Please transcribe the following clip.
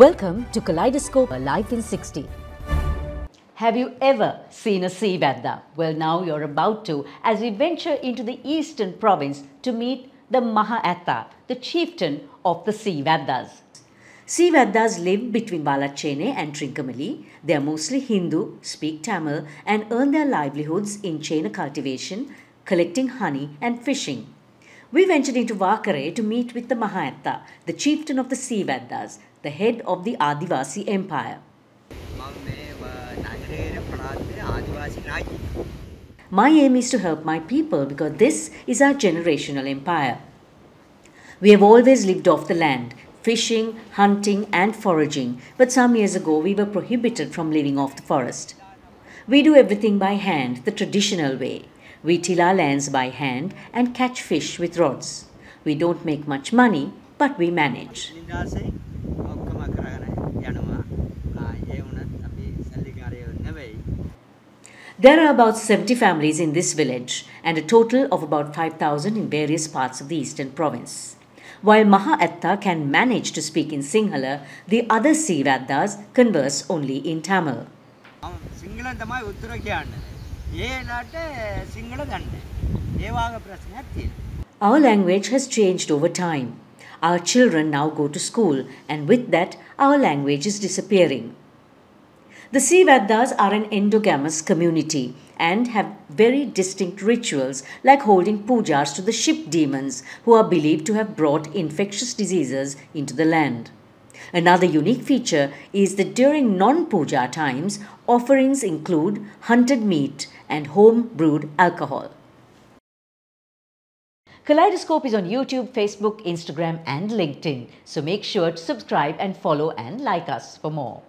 Welcome to Kaleidoscope Life in 60. Have you ever seen a sea vanda? Well, now you're about to as we venture into the eastern province to meet the Mahaatta, the chieftain of the sea vandas. Sea Vaddas live between Valachene and Trincomalee. They are mostly Hindu, speak Tamil, and earn their livelihoods in chena cultivation, collecting honey, and fishing. We ventured into Vakare to meet with the Mahayatta, the chieftain of the Sivadas, the head of the Adivasi empire. My aim is to help my people because this is our generational empire. We have always lived off the land, fishing, hunting, and foraging, but some years ago we were prohibited from living off the forest. We do everything by hand, the traditional way. We till our lands by hand and catch fish with rods. We don't make much money, but we manage. There are about 70 families in this village and a total of about 5,000 in various parts of the eastern province. While Mahaththa can manage to speak in Sinhala, the other Sivaddas converse only in Tamil. Our language has changed over time. Our children now go to school, and with that, our language is disappearing. The Sivaddas are an endogamous community and have very distinct rituals like holding pujas to the ship demons who are believed to have brought infectious diseases into the land. Another unique feature is that during non-puja times, offerings include hunted meat and home-brewed alcohol. Kaleidoscope is on YouTube, Facebook, Instagram and LinkedIn. So make sure to subscribe and follow and like us for more.